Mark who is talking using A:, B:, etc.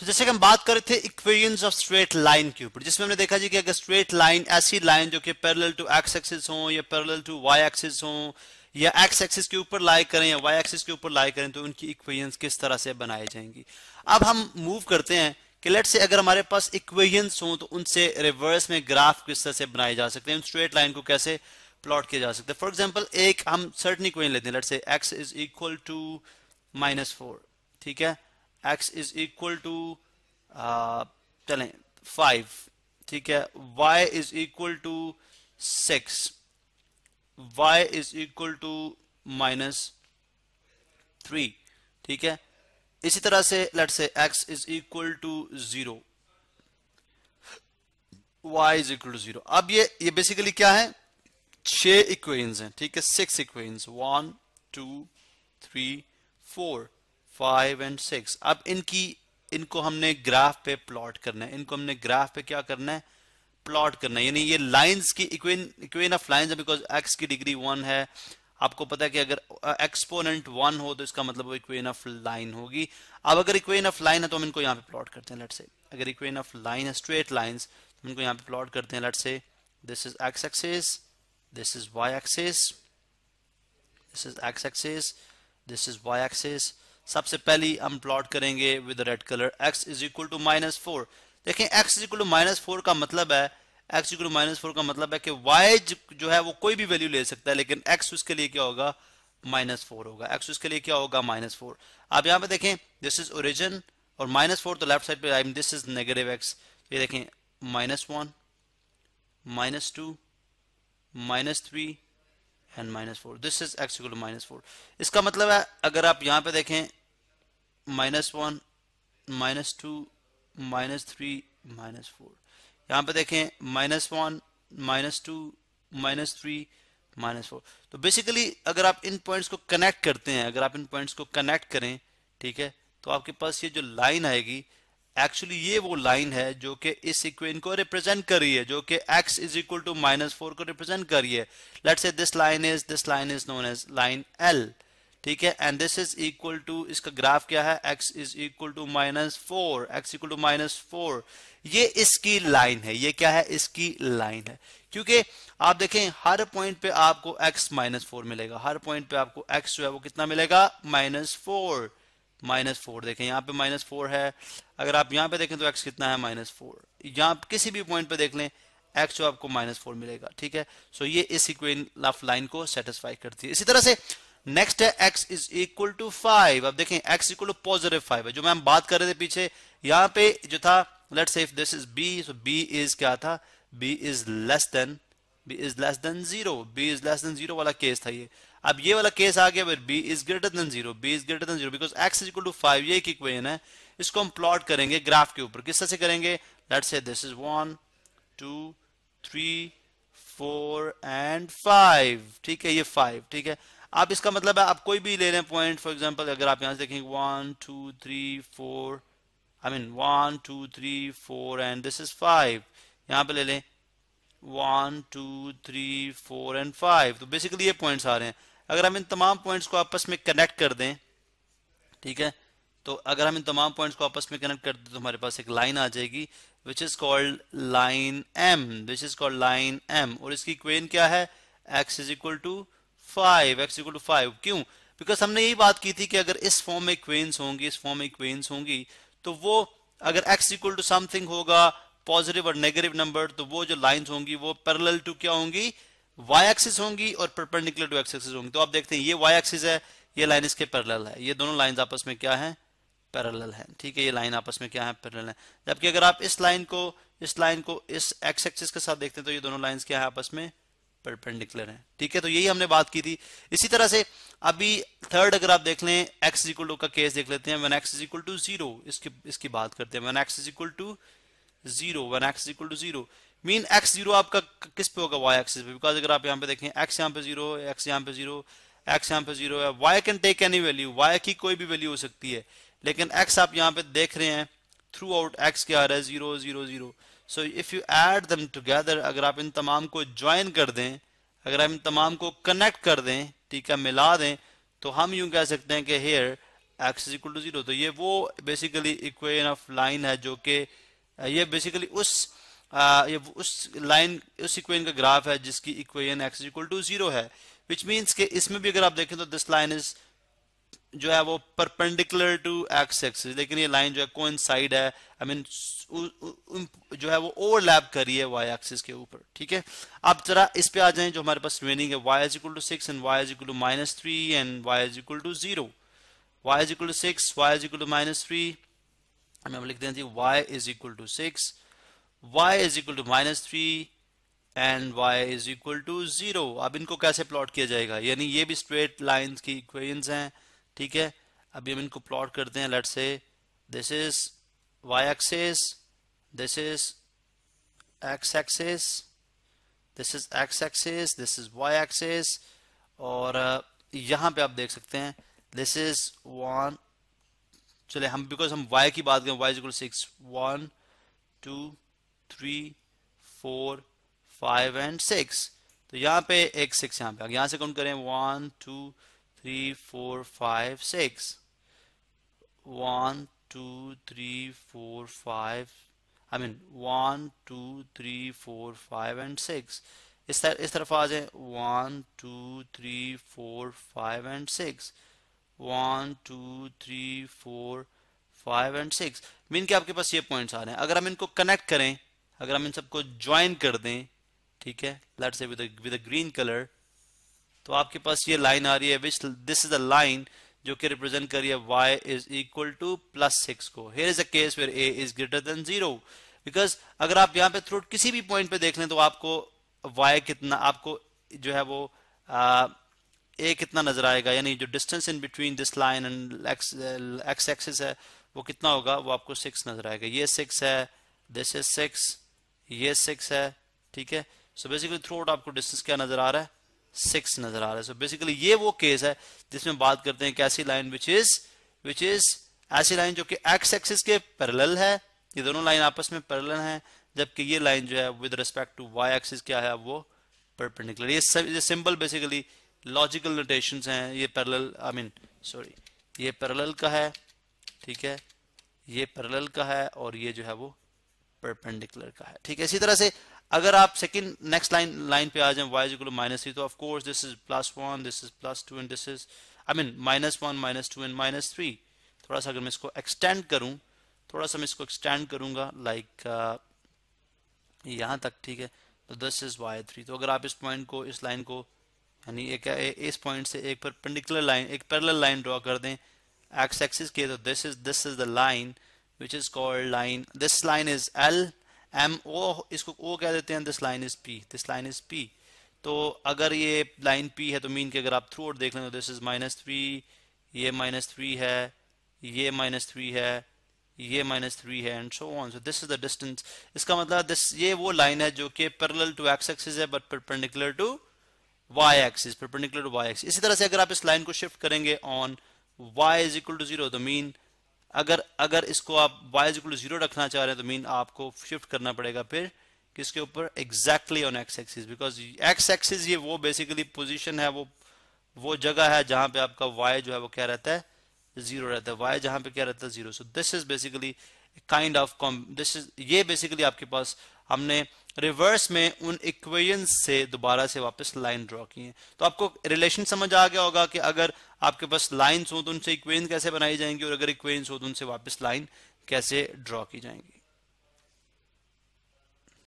A: तो जैसे कि हम बात कर रहे थे इक्वेशंस ऑफ स्ट्रेट लाइन के ऊपर जिसमें हमने देखा जी कि अगर स्ट्रेट लाइन ऐसी लाइन जो कि पैरेलल टू एक्स एक्सिस हो या पैरेलल टू वाई एक्सिस हो या एक्स एक्सिस के ऊपर लाई करें या वाई एक्सिस के ऊपर लाई करें तो उनकी इक्वेशंस किस तरह से बनाई जाएंगी अब हम मूव करते हैं कि लेट से अगर हमारे पास इक्वेशंस हो तो उनसे रिवर्स में ग्राफ किस तरह से बनाए जा सकते हैं स्ट्रेट लाइन को कैसे प्लॉट किया जा सकता है फॉर एग्जाम्पल एक हम सर्टन इक्वेशन लेते हैं late say x is equal to minus four ठीक है एक्स इज इक्वल टू चले फाइव ठीक है Y is equal to six Y is equal to minus three ठीक है इसी तरह से let say x is equal to zero Y is equal to zero अब ये ये बेसिकली क्या है छह इक्वेन्स हैं ठीक है six equations one two three four five and six अब इनकी इनको हमने ग्राफ पे प्लॉट करना है इनको हमने ग्राफ पे क्या करना है प्लॉट करना है यानी ये लाइंस की इक्वेन इक्वेन ऑफ लाइंस है बिकॉज एक्स की डिग्री वन है आपको पता है कि अगर एक्सपोनेंट वन हो तो इसका मतलब वो इक्वेन ऑफ लाइन होगी अब अगर इक्वेन ऑफ लाइन है तो हम इनको यहाँ पे प्लॉट करते हैं लट से अगर इक्वेन ऑफ लाइन है स्ट्रेट लाइन्स तो इनको यहाँ पे प्लॉट करते हैं let say this is x axis this is y axis this is x axis this is y axis सबसे पहली हम प्लॉट करेंगे with red colour x is equal to minus four देखें x is equal to minus four का मतलब है x equal to minus four का मतलब है कि y जो है वो कोई भी वैल्यू ले सकता है लेकिन x उसके लिए क्या होगा माइनस फोर होगा x उसके लिए क्या होगा माइनस फोर आप यहाँ पे देखें दिस इज ओरिजिन और माइनस फोर तो लेफ्ट साइड पर आई दिस इज नेगेटिव एक्स ये देखें minus one minus two minus three and minus four this is x equal minus four इसका मतलब है अगर आप यहाँ पे देखें minus one minus two minus three minus four यहाँ पे देखें minus one minus two minus three minus four तो बेसिकली अगर आप इन पॉइंट्स को कनेक्ट करते हैं अगर आप इन पॉइंट्स को कनेक्ट करें ठीक है तो आपके पास ये जो लाइन आएगी एक्चुअली ये वो लाइन है जो कि इस इक्वेन को रिप्रेजेंट कर रही है जो कि x is equal to minus four को रिप्रेजेंट कर रही है let's say this line is this line is known as line L ठीक है and this is equal to इसका ग्राफ क्या है x is equal to minus four x equal to minus four ये इसकी लाइन है ये क्या है इसकी लाइन है क्योंकि आप देखें हर पॉइंट पे आपको x माइनस फोर मिलेगा हर पॉइंट पे आपको x जो है वो कितना मिलेगा माइनस फोर माइनस फोर देखें यहाँ पे माइनस फोर है अगर आप यहाँ पे देखें तो एक्स कितना है माइनस फोर यहाँ किसी भी पॉइंट पे देख लें एक्स जो आपको माइनस फोर मिलेगा ठीक है सो so, ये इस इक्वेन ऑफ लाइन को सेटिस्फाई करती है इसी तरह से नेक्स्ट है x is equal to five अब देखें x equal to positive five है जो मैं बात कर रहे थे पीछे यहाँ पे जो था late say this is so is क्या था b is less than b is less than zero b is less than zero वाला केस था ये अब ये वाला केस आ गया b is greater than zero b is greater than zero because x is equal to five ये एक इक्वेशन है इसको हम प्लॉट करेंगे ग्राफ के ऊपर किस तरह से करेंगे let's say this is one two three four and five ठीक है ये फाइव ठीक है आप इसका मतलब है आप कोई भी ले लें पॉइंट फॉर एग्जांपल अगर आप यहां से देखेंगे one two three four I mean one two three four and this is five यहां पे ले लें one two three four and five तो बेसिकली ये पॉइंट्स आ रहे हैं अगर हम इन तमाम पॉइंट्स को आपस में कनेक्ट कर दें ठीक है तो अगर हम इन तमाम पॉइंट्स को आपस में कनेक्ट कर दें तो हमारे पास एक लाइन आ जाएगी which is called line M which is called line M और इसकी क्वेन क्या है x is equal to five X equal to five क्यों बिकॉज हमने यही बात की थी कि अगर इस फॉर्म में क्वेन्स होंगी इस फॉर्म में क्वेन्स होंगी तो वो अगर एक्स इक्वल टू समथिंग होगा पॉजिटिव और नेगेटिव नंबर तो वो जो लाइंस होंगी वो पैरेलल टू क्या होंगी वाई एक्सिस होंगी और परपेंडिकुलर टू एक्स एक्सिस होंगी तो आप देखते हैं ये वाई एक्सिस है ये लाइन इसके पैरेलल है ये दोनों लाइंस आपस में क्या है पैरेलल है ठीक है ये लाइन आपस में क्या है पैरेलल है जबकि अगर आप इस लाइन को इस लाइन को इस एक्स एक्सिस के साथ देखते हैं तो ये दोनों लाइंस क्या है आपस में परपेंडिकुलर है ठीक है तो यही हमने बात की थी इसी तरह से अभी थर्ड अगर आप देख लें एक्स इक्वल टू का केस देख लेते हैं one X equal to zero इसकी इसकी बात करते हैं one X equal to zero one X equal to zero mean X zero आपका किस पे होगा वाई एक्सिस पे बिकॉज अगर आप यहाँ पे देखें एक्स यहाँ पे जीरो एक्स यहाँ पे जीरो एक्स यहाँ पे जीरो है Y can take any value Y की कोई भी वैल्यू हो सकती है लेकिन एक्स आप यहाँ पे देख रहे हैं थ्रू आउट एक्स क्या आ रहा है zero zero zero so if you add them together अगर आप इन तमाम को ज्वाइन कर दें अगर आप इन तमाम को कनेक्ट कर दें ठीक है मिला दें तो हम यूं कह सकते हैं कि here X is equal to zero तो ये वो बेसिकली इक्वेन ऑफ लाइन है जो कि Uh, ये बेसिकली उस आ, uh, ये उस लाइन उस इक्वेशन का ग्राफ है जिसकी equation X equal to zero है विच मीन्स के इसमें भी अगर आप देखें तो दिस लाइन इज जो है वो परपेंडिकुलर टू एक्स एक्सिस लेकिन ये लाइन जो है कोइन है आई I मीन mean, जो है वो ओवरलैप करी है वाई एक्सिस के ऊपर ठीक है अब जरा इस पे आ जाएं जो हमारे पास रिमेनिंग है Y is equal to six and Y is equal to minus three and Y is equal to zero Y is equal to six Y is equal to minus three हमें हम लिख दें जी y is equal to six Y is equal to minus three and Y is equal to zero अब इनको कैसे plot किया जाएगा यानी ये भी स्ट्रेट लाइन की इक्वेशंस हैं ठीक है अभी हम इनको प्लॉट करते हैं late say this is y axis this is x axis this is x axis this is y axis और uh, यहां पे आप देख सकते हैं दिस इज वन चले हम बिकॉज हम वाई की बात करें Y is equal six one two three four five and six तो यहाँ पे एक सिक्स यहाँ पे यहाँ से काउंट करें one two three four five six one two three four five I mean one two three four five and six इस तरफ इस तरफ आ जाए one two three four five and six one two three four five and six mean के आपके पास ये points आ रहे हैं अगर हम इनको कनेक्ट करें अगर हम इन सबको ज्वाइन कर दें ठीक है लेट से विद विद ग्रीन कलर तो आपके पास ये लाइन आ रही है which this is a line जो कि रिप्रेजेंट करिए रही y is equal to plus six को here is a case where a is greater than zero because अगर आप यहाँ पे थ्रू किसी भी पॉइंट पे देख लें तो आपको y कितना आपको जो है वो ए कितना नजर आएगा यानी जो distance in between this line and X axis है वो कितना होगा वो आपको सिक्स नजर आएगा ये सिक्स है दिस इज सिक्स ये सिक्स है ठीक है सो बेसिकली थ्रू आउट आपको डिस्टेंस क्या नजर आ रहा है सिक्स नजर आ रहा है सो so बेसिकली ये वो केस है जिसमें बात करते हैं कि ऐसी line which is which is ऐसी लाइन जो कि एक्स एक्सिस के पैरेलल है ये दोनों लाइन आपस में पैरेलल है जबकि ये लाइन जो है with respect to Y axis क्या है वो परपेंडिकुलर ये सब ये सिंबल बेसिकली लॉजिकल नोटेशंस हैं ये पैरल आई मीन सॉरी ये पैरल का है ठीक है ये पैरल का है और ये जो है वो परपेंडिकुलर का है ठीक है इसी तरह से अगर आप सेकंड नेक्स्ट लाइन लाइन पे आ जाए वाई इक्वल माइनस थ्री तो of course this is plus one this is plus two and this is I mean minus one minus two and minus three थोड़ा सा अगर मैं इसको एक्सटेंड करूं थोड़ा सा मैं इसको एक्सटेंड करूंगा लाइक like, uh, यहाँ तक ठीक है तो दिस इज वाई थ्री तो अगर आप इस पॉइंट को इस लाइन को અને એક આ એસ પોઈન્ટ સે એક પરપેન્ડીક્યુલર લાઇન એક પેરેલલ લાઇન ડ્રો કર દે એક્સ એક્સિસ કે તો This is this is the line which is called line this line is L M ઓ ઇસકો ઓ કહે દેતે હે this line is P this line is P તો અગર યે લાઇન P હે તો મીન કે અગર આપ થ્રુઆઉટ દેખ લો તો This is -3 યે -3 હે યે -3 હે યે -3 હે and so on so This is the distance ઇસકા મતલબ This યે વો લાઇન હે જો કે પેરેલલ ટુ એક્સ એક્સિસ હે but perpendicular to y axis perpendicular to y axis इसी तरह से अगर आप इस लाइन को शिफ्ट करेंगे on y is equal to zero तो मीन अगर अगर इसको आप y is equal to zero रखना चाह रहे हैं तो मीन आपको शिफ्ट करना पड़ेगा फिर किसके ऊपर exactly on X axis because X axis ये वो बेसिकली पोजिशन है वो वो जगह है जहां पे आपका y जो है वो क्या रहता है जीरो रहता है y जहां पे क्या रहता है zero so this is basically kind of कॉम दिस इज ये बेसिकली आपके पास हमने रिवर्स में उन इक्वेशंस से दोबारा से वापस लाइन ड्रॉ की है तो आपको रिलेशन समझ आ गया होगा कि अगर आपके पास लाइन्स हो तो उनसे इक्वेशन कैसे बनाई जाएंगी और अगर इक्वेशंस हो तो उनसे वापस लाइन कैसे ड्रॉ की जाएंगी